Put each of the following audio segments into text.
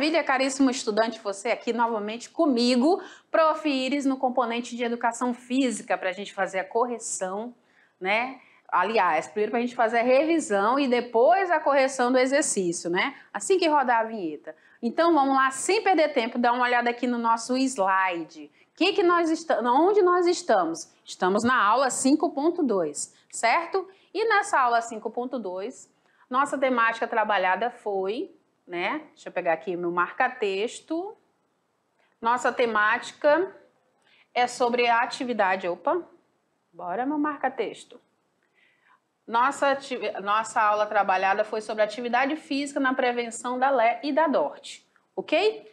maravilha, caríssimo estudante, você aqui novamente comigo, Prof. Iris, no componente de educação física, para a gente fazer a correção, né? Aliás, primeiro para a gente fazer a revisão e depois a correção do exercício, né? Assim que rodar a vinheta. Então vamos lá, sem perder tempo, dar uma olhada aqui no nosso slide. Que que nós onde nós estamos? Estamos na aula 5.2, certo? E nessa aula 5.2, nossa temática trabalhada foi né? Deixa eu pegar aqui meu marca-texto. Nossa temática é sobre a atividade. Opa, bora meu marca-texto. Nossa, nossa aula trabalhada foi sobre atividade física na prevenção da LE e da DORT, ok?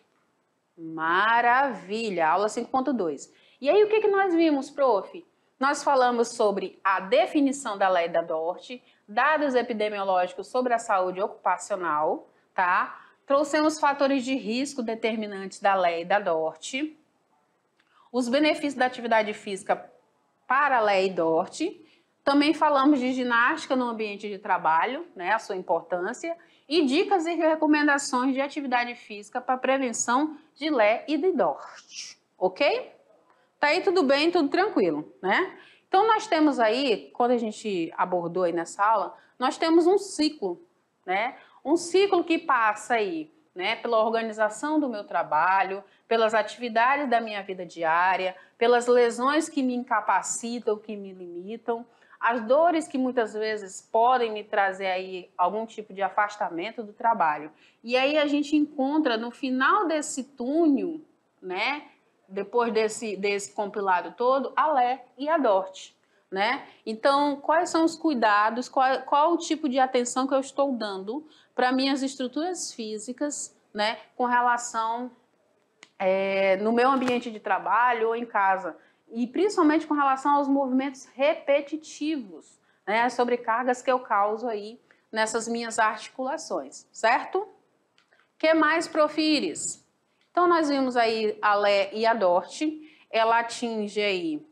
Maravilha, aula 5.2. E aí, o que, que nós vimos, prof? Nós falamos sobre a definição da LE e da DORT, dados epidemiológicos sobre a saúde ocupacional, tá? Trouxemos fatores de risco determinantes da LEI e da DORT, os benefícios da atividade física para a LEI e DORT, também falamos de ginástica no ambiente de trabalho, né, a sua importância, e dicas e recomendações de atividade física para prevenção de LE e de DORT, ok? Tá aí tudo bem, tudo tranquilo, né? Então nós temos aí, quando a gente abordou aí nessa aula, nós temos um ciclo, né? um ciclo que passa aí, né, pela organização do meu trabalho, pelas atividades da minha vida diária, pelas lesões que me incapacitam, que me limitam, as dores que muitas vezes podem me trazer aí algum tipo de afastamento do trabalho. E aí a gente encontra no final desse túnel, né, depois desse, desse compilado todo, a Lé e a Dorte né? Então, quais são os cuidados, qual, qual o tipo de atenção que eu estou dando para minhas estruturas físicas, né, com relação é, no meu ambiente de trabalho ou em casa, e principalmente com relação aos movimentos repetitivos, né, as sobrecargas que eu causo aí nessas minhas articulações, certo? Que mais, profires? Então, nós vimos aí a Lé e a Dorte, ela atinge aí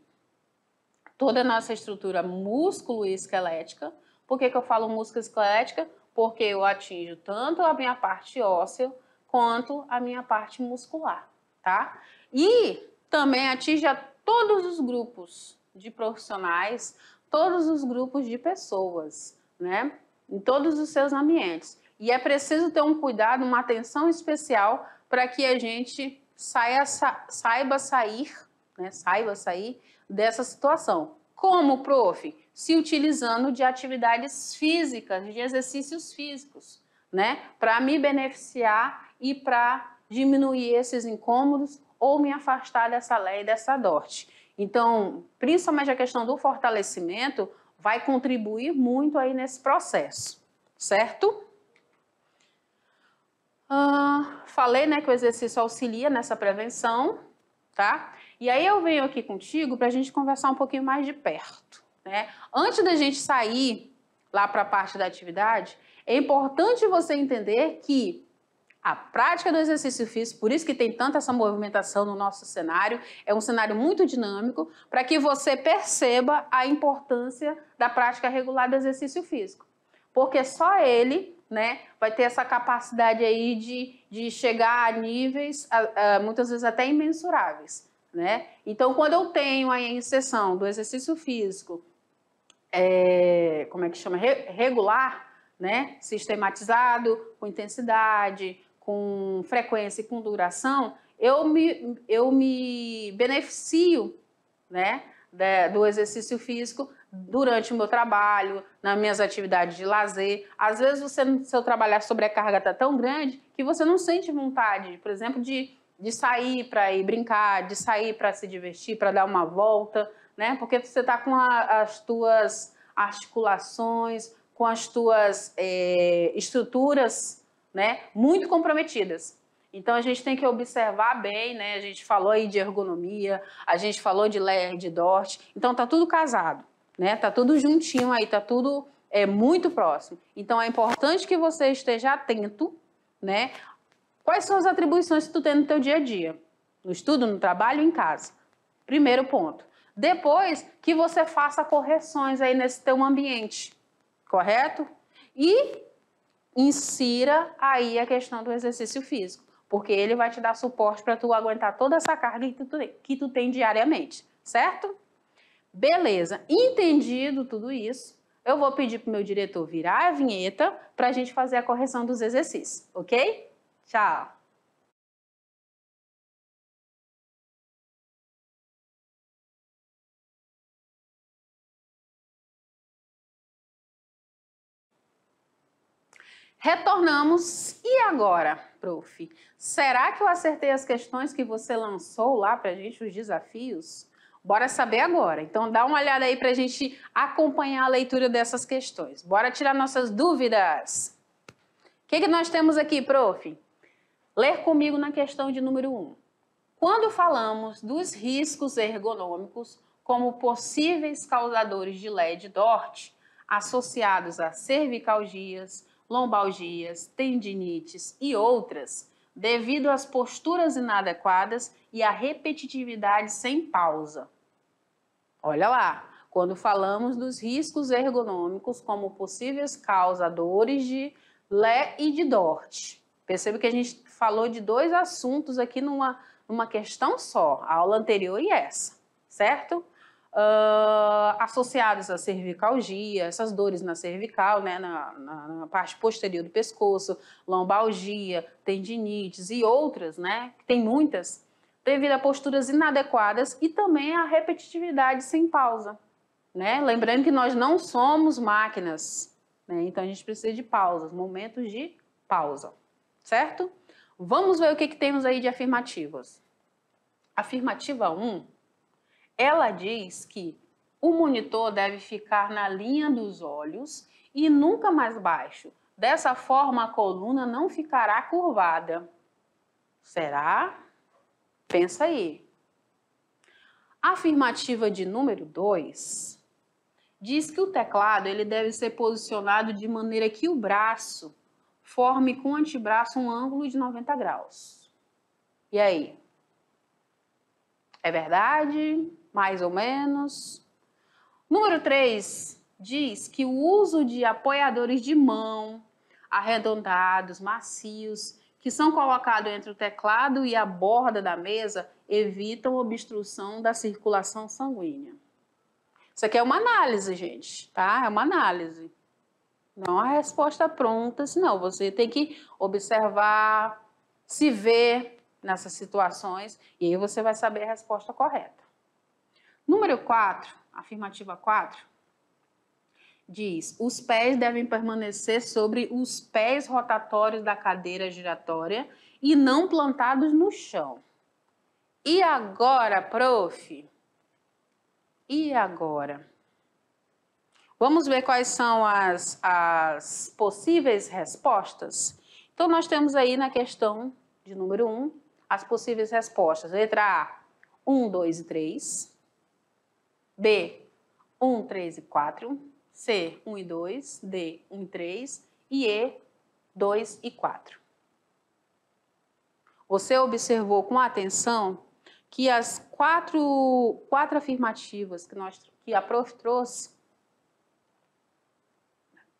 toda a nossa estrutura músculo e esquelética. Por que, que eu falo músculo esquelética? Porque eu atinjo tanto a minha parte óssea quanto a minha parte muscular, tá? E também atinge a todos os grupos de profissionais, todos os grupos de pessoas, né? Em todos os seus ambientes. E é preciso ter um cuidado, uma atenção especial para que a gente saia, sa, saiba sair, né? Saiba sair dessa situação. Como, prof? Se utilizando de atividades físicas, de exercícios físicos, né? Para me beneficiar e para diminuir esses incômodos ou me afastar dessa lei, dessa dorte. Então, principalmente a questão do fortalecimento vai contribuir muito aí nesse processo, certo? Ah, falei, né, que o exercício auxilia nessa prevenção, tá? E aí eu venho aqui contigo para a gente conversar um pouquinho mais de perto. Né? Antes da gente sair lá para a parte da atividade, é importante você entender que a prática do exercício físico, por isso que tem tanta essa movimentação no nosso cenário, é um cenário muito dinâmico, para que você perceba a importância da prática regular do exercício físico. Porque só ele né, vai ter essa capacidade aí de, de chegar a níveis, a, a, muitas vezes até imensuráveis. Né? Então, quando eu tenho a inserção do exercício físico, é, como é que chama? Re regular, né? sistematizado, com intensidade, com frequência e com duração, eu me, eu me beneficio né? De, do exercício físico durante o meu trabalho, nas minhas atividades de lazer. Às vezes, você, seu trabalhar sobrecarga está tão grande que você não sente vontade, por exemplo, de de sair para ir brincar, de sair para se divertir, para dar uma volta, né? Porque você está com a, as tuas articulações, com as tuas é, estruturas, né? Muito comprometidas. Então a gente tem que observar bem, né? A gente falou aí de ergonomia, a gente falou de layer de Dort. Então tá tudo casado, né? Tá tudo juntinho aí, tá tudo é muito próximo. Então é importante que você esteja atento, né, Quais são as atribuições que tu tem no teu dia a dia? No estudo, no trabalho, em casa. Primeiro ponto. Depois que você faça correções aí nesse teu ambiente, correto? E insira aí a questão do exercício físico, porque ele vai te dar suporte para tu aguentar toda essa carga que tu, que tu tem diariamente, certo? Beleza, entendido tudo isso, eu vou pedir para o meu diretor virar a vinheta para a gente fazer a correção dos exercícios, ok? Tchau. Retornamos e agora, prof? Será que eu acertei as questões que você lançou lá para a gente, os desafios? Bora saber agora. Então dá uma olhada aí para a gente acompanhar a leitura dessas questões. Bora tirar nossas dúvidas. O que, que nós temos aqui, prof? Ler comigo na questão de número 1. Um. Quando falamos dos riscos ergonômicos como possíveis causadores de LED DORT, associados a cervicalgias, lombalgias, tendinites e outras, devido às posturas inadequadas e à repetitividade sem pausa. Olha lá, quando falamos dos riscos ergonômicos como possíveis causadores de LED e de DORT. Perceba que a gente falou de dois assuntos aqui numa, numa questão só, a aula anterior e essa, certo? Uh, associados à cervicalgia, essas dores na cervical, né, na, na, na, parte posterior do pescoço, lombalgia, tendinites e outras, né, que tem muitas, devido a posturas inadequadas e também a repetitividade sem pausa. Né? Lembrando que nós não somos máquinas, né? então a gente precisa de pausas, momentos de pausa certo? Vamos ver o que, que temos aí de afirmativas. Afirmativa 1, ela diz que o monitor deve ficar na linha dos olhos e nunca mais baixo. Dessa forma, a coluna não ficará curvada. Será? Pensa aí. Afirmativa de número 2 diz que o teclado ele deve ser posicionado de maneira que o braço forme com o antebraço um ângulo de 90 graus. E aí? É verdade? Mais ou menos? Número 3 diz que o uso de apoiadores de mão, arredondados, macios, que são colocados entre o teclado e a borda da mesa, evitam obstrução da circulação sanguínea. Isso aqui é uma análise, gente, tá? É uma análise. Não há resposta pronta, senão você tem que observar, se ver nessas situações e aí você vai saber a resposta correta. Número 4, afirmativa 4, diz: os pés devem permanecer sobre os pés rotatórios da cadeira giratória e não plantados no chão. E agora, prof? E agora? Vamos ver quais são as, as possíveis respostas? Então, nós temos aí na questão de número 1 as possíveis respostas. Letra A, 1, 2 e 3. B, 1, 3 e 4. C, 1 e 2. D, 1 e 3. E E, 2 e 4. Você observou com atenção que as quatro, quatro afirmativas que, nós, que a prof trouxe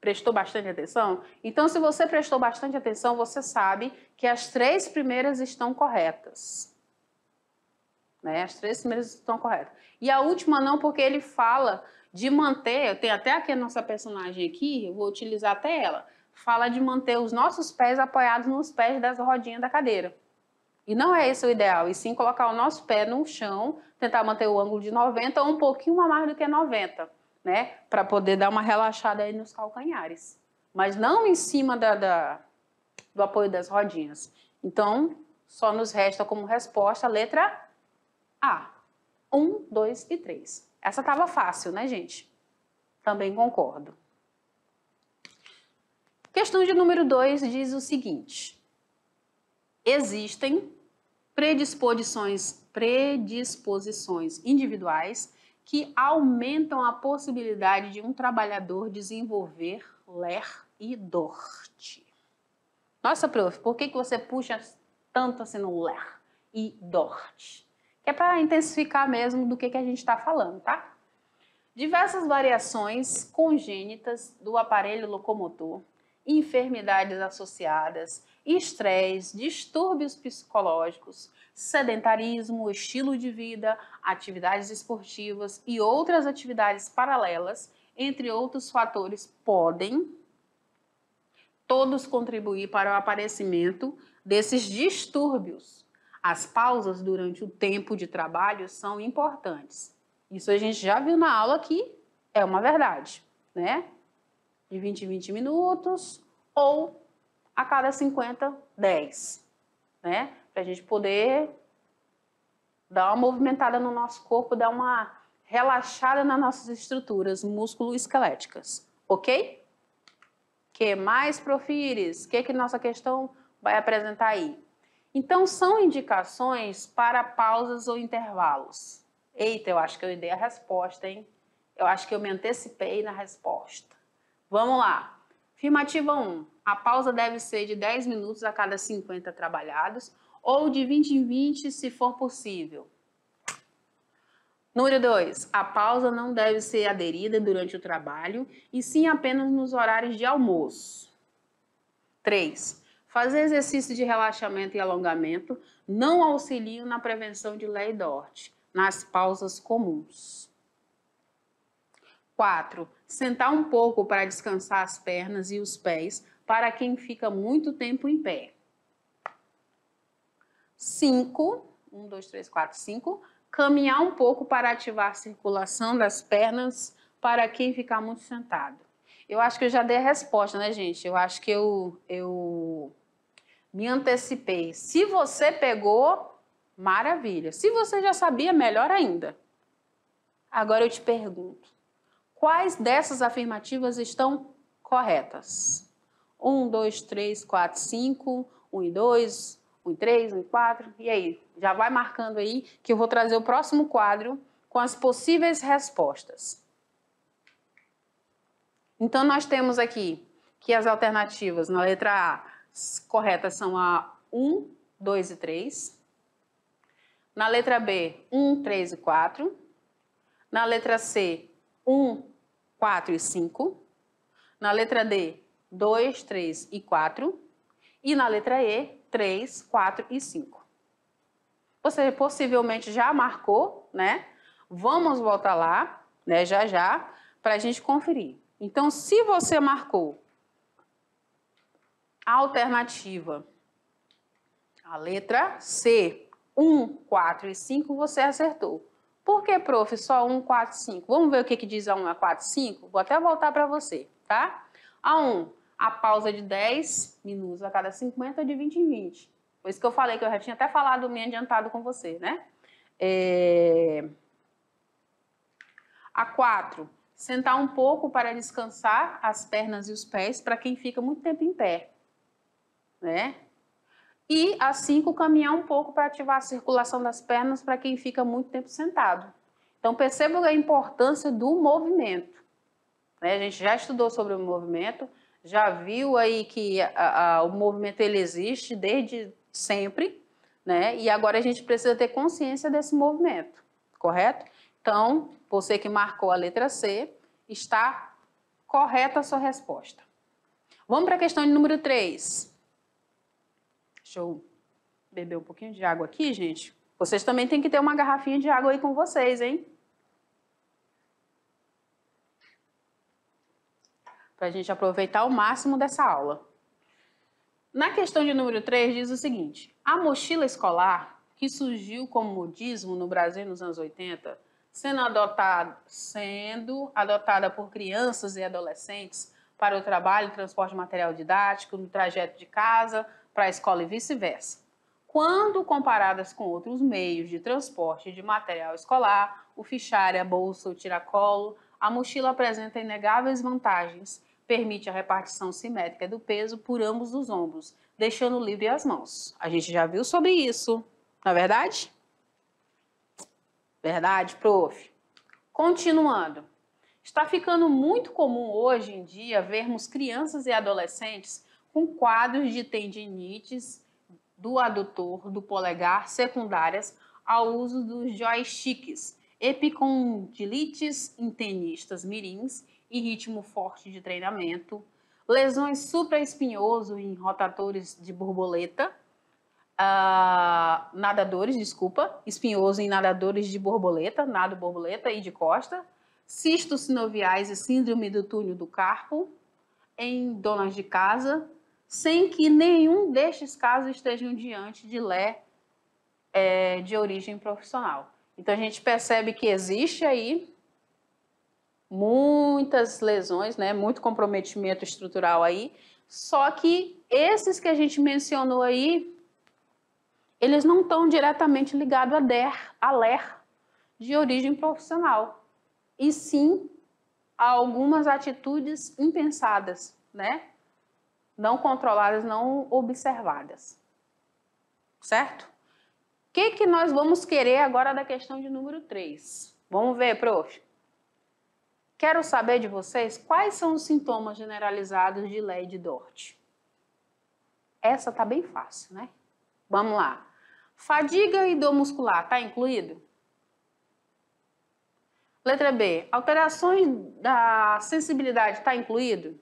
Prestou bastante atenção? Então, se você prestou bastante atenção, você sabe que as três primeiras estão corretas. Né? As três primeiras estão corretas. E a última não, porque ele fala de manter, eu tenho até aqui a nossa personagem aqui, eu vou utilizar até ela, fala de manter os nossos pés apoiados nos pés das rodinhas da cadeira. E não é esse o ideal, e sim colocar o nosso pé no chão, tentar manter o ângulo de 90 ou um pouquinho a mais do que 90 né? Para poder dar uma relaxada aí nos calcanhares. Mas não em cima da, da, do apoio das rodinhas. Então, só nos resta como resposta a letra A. um, dois e três. Essa estava fácil, né, gente? Também concordo. Questão de número 2 diz o seguinte: existem predisposições, predisposições individuais que aumentam a possibilidade de um trabalhador desenvolver LER e DORT. Nossa, prof, por que, que você puxa tanto assim no LER e DORT? Que é para intensificar mesmo do que, que a gente está falando, tá? Diversas variações congênitas do aparelho locomotor, enfermidades associadas, estresse, distúrbios psicológicos, sedentarismo, estilo de vida, atividades esportivas e outras atividades paralelas, entre outros fatores, podem todos contribuir para o aparecimento desses distúrbios. As pausas durante o tempo de trabalho são importantes. Isso a gente já viu na aula que é uma verdade, né? De 20 em 20 minutos ou a cada 50, 10, né? Para a gente poder dar uma movimentada no nosso corpo, dar uma relaxada nas nossas estruturas músculo-esqueléticas, ok? que mais, Profires? O que, que nossa questão vai apresentar aí? Então, são indicações para pausas ou intervalos. Eita, eu acho que eu dei a resposta, hein? Eu acho que eu me antecipei na resposta. Vamos lá. Afirmativa 1. A pausa deve ser de 10 minutos a cada 50 trabalhados ou de 20 em 20 se for possível. Número 2. A pausa não deve ser aderida durante o trabalho e sim apenas nos horários de almoço. 3. Fazer exercício de relaxamento e alongamento não auxiliam na prevenção de DORT nas pausas comuns. 4 sentar um pouco para descansar as pernas e os pés para quem fica muito tempo em pé. 5, 1, 2, 3, 4, 5, caminhar um pouco para ativar a circulação das pernas para quem ficar muito sentado. Eu acho que eu já dei a resposta, né, gente? Eu acho que eu, eu me antecipei. Se você pegou, maravilha. Se você já sabia, melhor ainda. Agora eu te pergunto: Quais dessas afirmativas estão corretas? 1, 2, 3, 4, 5, 1 e 2, 1 e 3, 1 e 4. E aí? Já vai marcando aí que eu vou trazer o próximo quadro com as possíveis respostas. Então, nós temos aqui que as alternativas na letra A corretas são a 1, 2 e 3. Na letra B, 1, 3 e 4. Na letra C, 1, 4 e 5. Na letra D, 2, 3 e 4. E na letra E, 3, 4 e 5. Você possivelmente já marcou, né? Vamos voltar lá, né, já já, para a gente conferir. Então, se você marcou a alternativa, a letra C, 1, 4 e 5, você acertou. Por que, prof, só 1, 4, 5? Vamos ver o que, que diz a 1, a 4, 5? Vou até voltar para você, tá? A 1, a pausa de 10 minutos a cada 50 de 20 em 20. Por isso que eu falei que eu já tinha até falado, me adiantado com você, né? É... A 4, sentar um pouco para descansar as pernas e os pés para quem fica muito tempo em pé, né? E às assim, 5, caminhar um pouco para ativar a circulação das pernas para quem fica muito tempo sentado. Então, perceba a importância do movimento. Né? A gente já estudou sobre o movimento, já viu aí que a, a, o movimento ele existe desde sempre, né? E agora a gente precisa ter consciência desse movimento, correto? Então, você que marcou a letra C, está correta a sua resposta. Vamos para a questão de número 3. Deixa eu beber um pouquinho de água aqui, gente. Vocês também têm que ter uma garrafinha de água aí com vocês, hein? Para a gente aproveitar o máximo dessa aula. Na questão de número 3 diz o seguinte: a mochila escolar, que surgiu como modismo no Brasil nos anos 80, sendo, sendo adotada por crianças e adolescentes para o trabalho, transporte de material didático, no trajeto de casa, para a escola e vice-versa. Quando comparadas com outros meios de transporte de material escolar, o fichário, a bolsa, o tiracolo, a mochila apresenta inegáveis vantagens. Permite a repartição simétrica do peso por ambos os ombros, deixando livre as mãos. A gente já viu sobre isso, não é verdade? Verdade, prof. Continuando. Está ficando muito comum hoje em dia vermos crianças e adolescentes com quadros de tendinites do adutor do polegar secundárias ao uso dos joysticks, epicondilites em tenistas mirins e ritmo forte de treinamento, lesões supraespinhoso em rotadores de borboleta, uh, nadadores, desculpa, espinhoso em nadadores de borboleta, nado borboleta e de costa, cistos sinoviais e síndrome do túnel do carpo, em donas de casa, sem que nenhum destes casos estejam diante de lé é, de origem profissional. Então a gente percebe que existe aí muitas lesões, né, muito comprometimento estrutural aí, só que esses que a gente mencionou aí, eles não estão diretamente ligados a DER, a LER, de origem profissional, e sim a algumas atitudes impensadas, né? não controladas, não observadas. Certo? O que, que nós vamos querer agora da questão de número 3? Vamos ver, prof. Quero saber de vocês quais são os sintomas generalizados de LED DORT. Essa tá bem fácil, né? Vamos lá. Fadiga e dor muscular, tá incluído? Letra B. Alterações da sensibilidade, tá incluído?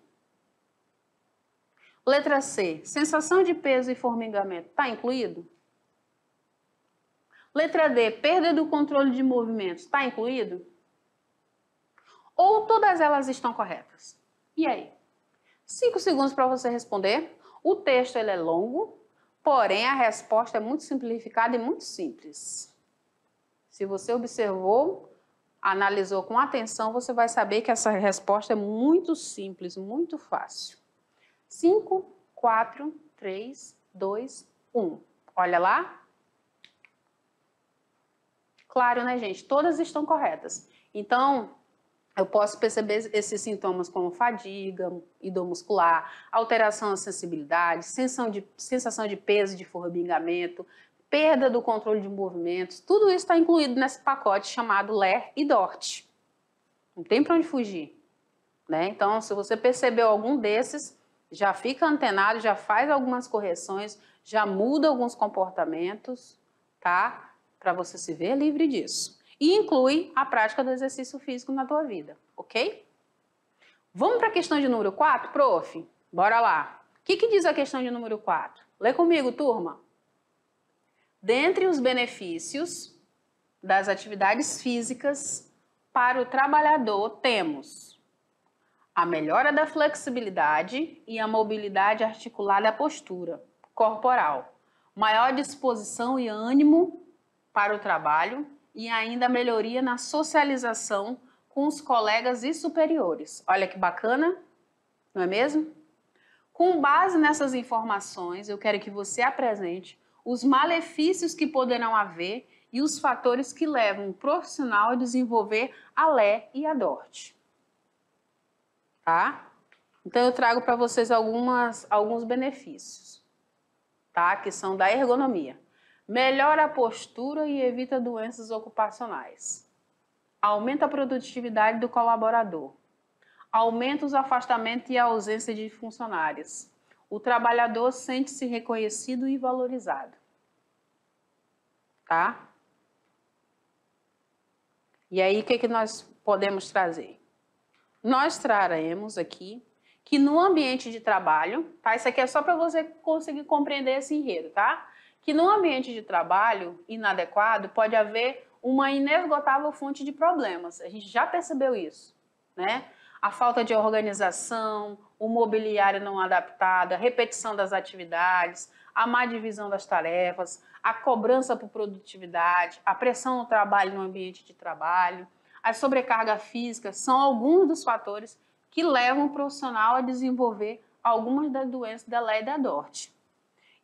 Letra C, sensação de peso e formigamento, está incluído? Letra D, perda do controle de movimentos, está incluído? Ou todas elas estão corretas? E aí? Cinco segundos para você responder. O texto ele é longo, porém a resposta é muito simplificada e muito simples. Se você observou, analisou com atenção, você vai saber que essa resposta é muito simples, muito fácil. 5, 4, 3, 2, 1. Olha lá. Claro, né, gente? Todas estão corretas. Então, eu posso perceber esses sintomas como fadiga, dor muscular, alteração da sensibilidade, sensação de, sensação de peso, de formigamento, perda do controle de movimentos. Tudo isso está incluído nesse pacote chamado LER e DORT. Não tem para onde fugir. Né? Então, se você percebeu algum desses, já fica antenado, já faz algumas correções, já muda alguns comportamentos, tá? Para você se ver livre disso. E inclui a prática do exercício físico na tua vida, ok? Vamos para a questão de número 4, prof? Bora lá. O que, que diz a questão de número 4? Lê comigo, turma. Dentre os benefícios das atividades físicas para o trabalhador, temos a melhora da flexibilidade e a mobilidade articular da postura corporal, maior disposição e ânimo para o trabalho e ainda melhoria na socialização com os colegas e superiores. Olha que bacana, não é mesmo? Com base nessas informações, eu quero que você apresente os malefícios que poderão haver e os fatores que levam o profissional a desenvolver a LE e a DORTE tá? Então eu trago para vocês algumas, alguns benefícios, tá? Que são da ergonomia. Melhora a postura e evita doenças ocupacionais. Aumenta a produtividade do colaborador. Aumenta os afastamentos e a ausência de funcionários. O trabalhador sente-se reconhecido e valorizado. Tá? E aí, o que, que nós podemos trazer? nós traremos aqui que no ambiente de trabalho, tá? Isso aqui é só para você conseguir compreender esse enredo, tá? Que no ambiente de trabalho inadequado pode haver uma inesgotável fonte de problemas. A gente já percebeu isso, né? A falta de organização, o mobiliário não adaptado, a repetição das atividades, a má divisão das tarefas, a cobrança por produtividade, a pressão no trabalho no ambiente de trabalho a sobrecarga física são alguns dos fatores que levam o profissional a desenvolver algumas das doenças da LEI da DORT.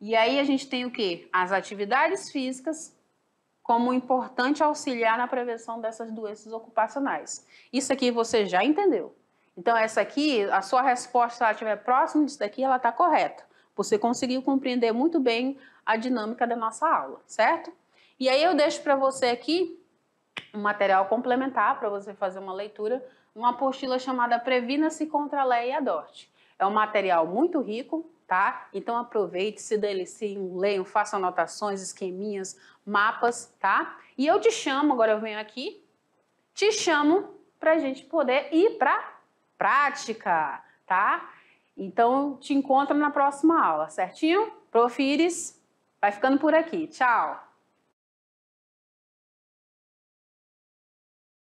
E aí a gente tem o que? As atividades físicas como importante auxiliar na prevenção dessas doenças ocupacionais. Isso aqui você já entendeu. Então essa aqui, a sua resposta, se ela estiver próxima disso daqui, ela está correta. Você conseguiu compreender muito bem a dinâmica da nossa aula, certo? E aí eu deixo para você aqui um material complementar para você fazer uma leitura, uma apostila chamada Previna-se contra a Leia e a Dorte. É um material muito rico, tá? Então aproveite, se deliciem, leiam, façam anotações, esqueminhas, mapas, tá? E eu te chamo, agora eu venho aqui, te chamo para a gente poder ir para prática, tá? Então te encontro na próxima aula, certinho? Profires, vai ficando por aqui. Tchau!